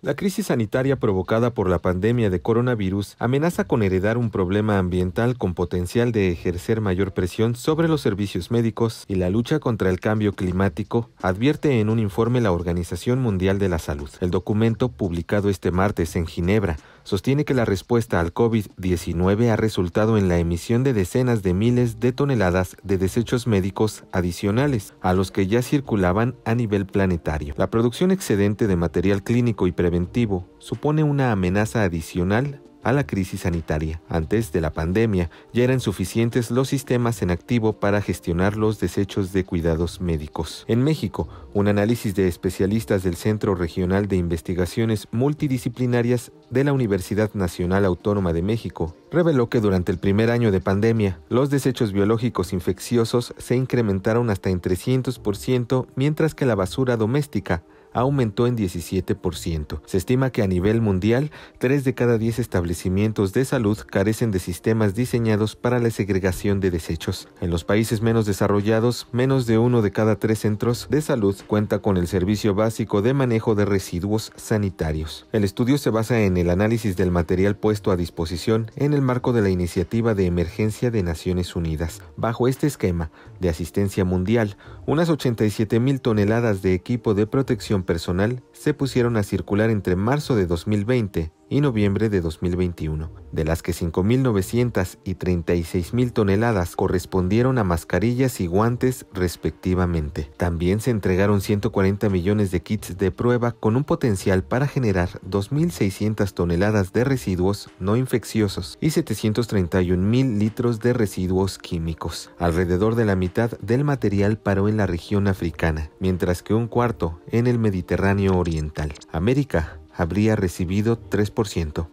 La crisis sanitaria provocada por la pandemia de coronavirus amenaza con heredar un problema ambiental con potencial de ejercer mayor presión sobre los servicios médicos y la lucha contra el cambio climático, advierte en un informe la Organización Mundial de la Salud. El documento, publicado este martes en Ginebra, sostiene que la respuesta al COVID-19 ha resultado en la emisión de decenas de miles de toneladas de desechos médicos adicionales a los que ya circulaban a nivel planetario. La producción excedente de material clínico y preventivo supone una amenaza adicional a la crisis sanitaria. Antes de la pandemia ya eran suficientes los sistemas en activo para gestionar los desechos de cuidados médicos. En México, un análisis de especialistas del Centro Regional de Investigaciones Multidisciplinarias de la Universidad Nacional Autónoma de México reveló que durante el primer año de pandemia, los desechos biológicos infecciosos se incrementaron hasta en 300%, mientras que la basura doméstica aumentó en 17%. Se estima que a nivel mundial, 3 de cada 10 establecimientos de salud carecen de sistemas diseñados para la segregación de desechos. En los países menos desarrollados, menos de uno de cada tres centros de salud cuenta con el servicio básico de manejo de residuos sanitarios. El estudio se basa en el análisis del material puesto a disposición en el marco de la iniciativa de emergencia de Naciones Unidas. Bajo este esquema de asistencia mundial, unas 87 mil toneladas de equipo de protección personal se pusieron a circular entre marzo de 2020 y noviembre de 2021, de las que 5.936.000 y toneladas correspondieron a mascarillas y guantes respectivamente. También se entregaron 140 millones de kits de prueba con un potencial para generar 2.600 toneladas de residuos no infecciosos y 731.000 litros de residuos químicos. Alrededor de la mitad del material paró en la región africana, mientras que un cuarto en el Mediterráneo Oriental. América habría recibido 3%.